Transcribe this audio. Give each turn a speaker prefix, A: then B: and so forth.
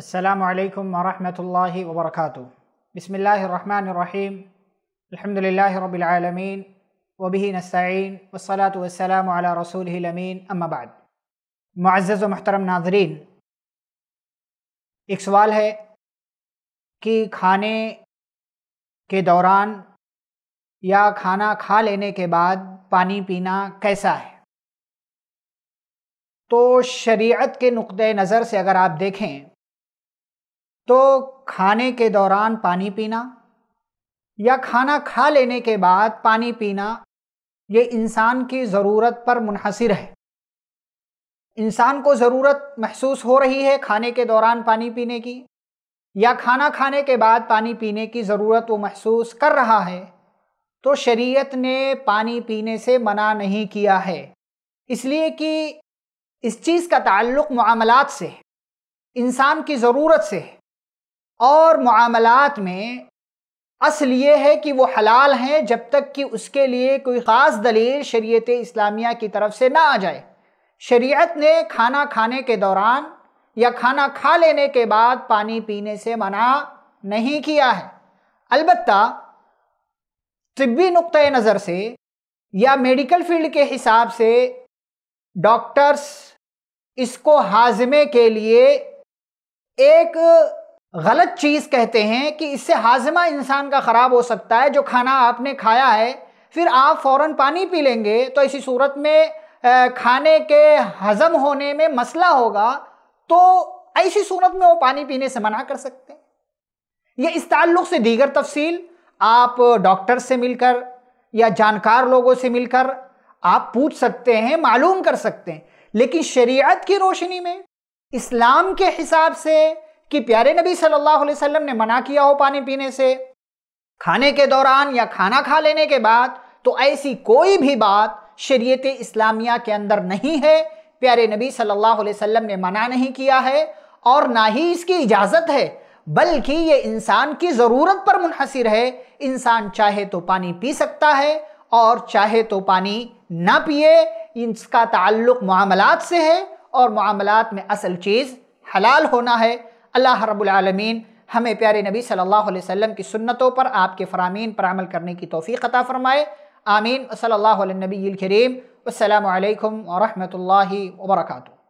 A: अल्लाम वरहमल वबरक बसमीम अलहमदिल्लाबीआलमीन वबी नस्तीन वसलात वसलाम रसूलमीन अम्माबाद मुआज़ महतरम नाजरीन एक सवाल है कि खाने के दौरान या खाना खा लेने के बाद पानी पीना कैसा है तो शरीयत के नुक़ नज़र से अगर आप देखें तो खाने के दौरान पानी पीना या खाना खा लेने के बाद पानी पीना ये इंसान की ज़रूरत पर मुनहसर है इंसान को ज़रूरत महसूस हो रही है खाने के दौरान पानी पीने की या खाना खाने के बाद पानी पीने की ज़रूरत वो महसूस कर रहा है तो शरीयत ने पानी पीने से मना नहीं किया है इसलिए कि इस चीज़ का ताल्लुक़ मामलात से इंसान की ज़रूरत से है और मामलात में असल ये है कि वो हलाल हैं जब तक कि उसके लिए कोई ख़ास दलील शरीत इस्लामिया की तरफ से ना आ जाए शरीयत ने खाना खाने के दौरान या खाना खा लेने के बाद पानी पीने से मना नहीं किया है अलबत् तबी नुक़ नज़र से या मेडिकल फील्ड के हिसाब से डॉक्टर्स इसको हाजमे के लिए एक गलत चीज़ कहते हैं कि इससे हाजमा इंसान का ख़राब हो सकता है जो खाना आपने खाया है फिर आप फ़ौर पानी पी लेंगे तो ऐसी सूरत में खाने के हज़म होने में मसला होगा तो ऐसी सूरत में वो पानी पीने से मना कर सकते हैं ये इस ताल्लुक़ से दीगर तफसील आप डॉक्टर से मिलकर या जानकार लोगों से मिलकर आप पूछ सकते हैं मालूम कर सकते हैं लेकिन शरीयत की रोशनी में इस्लाम के हिसाब से कि प्यारे नबी सल्लल्लाहु अलैहि वसल्लम ने मना किया हो पानी पीने से खाने के दौरान या खाना खा लेने के बाद तो ऐसी कोई भी बात शरीयत इस्लामिया के अंदर नहीं है प्यारे नबी सल्लल्लाहु अलैहि वसल्लम ने मना नहीं किया है और ना ही इसकी इजाज़त है बल्कि ये इंसान की ज़रूरत पर मुनहसर है इंसान चाहे तो पानी पी सकता है और चाहे तो पानी ना पिए इसका ताल्लुक़ मामलात से है और मामलात में असल चीज़ हलाल होना है अल्लाह रबालमीन हमें प्यारे नबी सल्लल्लाहु अलैहि वसल्लम की सुन्नतों पर आपके फ़रामीन पर अमल करने की तोफ़ी अता फ़रमाए आमीन सल्ला नबी करीम अल्लाम वरहमल वर्का